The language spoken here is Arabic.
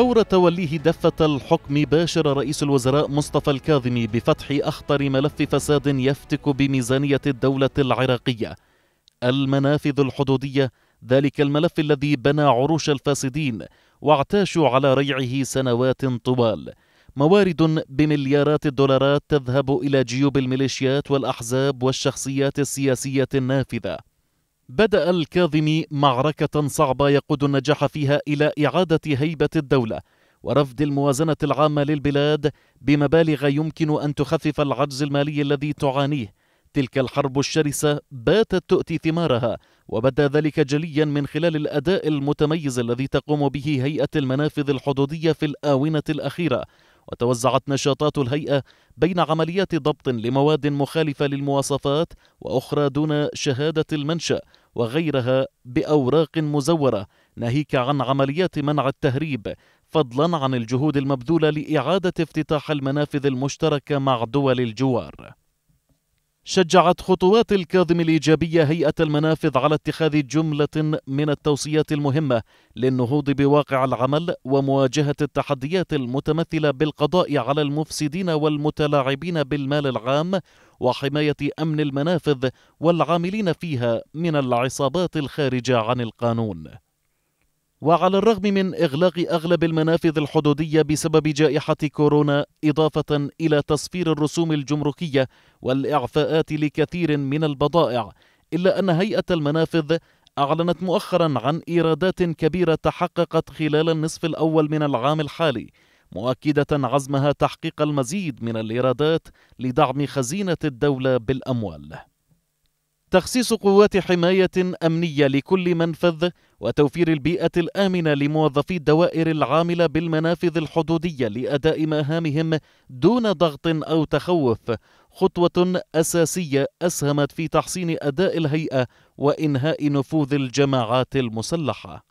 فور توليه دفة الحكم باشر رئيس الوزراء مصطفى الكاظمي بفتح أخطر ملف فساد يفتك بميزانية الدولة العراقية المنافذ الحدودية ذلك الملف الذي بنى عروش الفاسدين واعتاشوا على ريعه سنوات طوال موارد بمليارات الدولارات تذهب إلى جيوب الميليشيات والأحزاب والشخصيات السياسية النافذة بدأ الكاظمي معركة صعبة يقود النجاح فيها إلى إعادة هيبة الدولة ورفض الموازنة العامة للبلاد بمبالغ يمكن أن تخفف العجز المالي الذي تعانيه تلك الحرب الشرسة باتت تؤتي ثمارها وبدا ذلك جليا من خلال الأداء المتميز الذي تقوم به هيئة المنافذ الحدودية في الآونة الأخيرة وتوزعت نشاطات الهيئة بين عمليات ضبط لمواد مخالفة للمواصفات وأخرى دون شهادة المنشأ وغيرها باوراق مزوره ناهيك عن عمليات منع التهريب فضلا عن الجهود المبذوله لاعاده افتتاح المنافذ المشتركه مع دول الجوار شجعت خطوات الكاظم الإيجابية هيئة المنافذ على اتخاذ جملة من التوصيات المهمة للنهوض بواقع العمل ومواجهة التحديات المتمثلة بالقضاء على المفسدين والمتلاعبين بالمال العام وحماية أمن المنافذ والعاملين فيها من العصابات الخارجة عن القانون وعلى الرغم من إغلاق أغلب المنافذ الحدودية بسبب جائحة كورونا إضافة إلى تصفير الرسوم الجمركية والإعفاءات لكثير من البضائع إلا أن هيئة المنافذ أعلنت مؤخرا عن إيرادات كبيرة تحققت خلال النصف الأول من العام الحالي مؤكدة عزمها تحقيق المزيد من الإيرادات لدعم خزينة الدولة بالأموال تخصيص قوات حماية أمنية لكل منفذ وتوفير البيئة الآمنة لموظفي الدوائر العاملة بالمنافذ الحدودية لأداء مهامهم دون ضغط أو تخوف خطوة أساسية أسهمت في تحسين أداء الهيئة وإنهاء نفوذ الجماعات المسلحة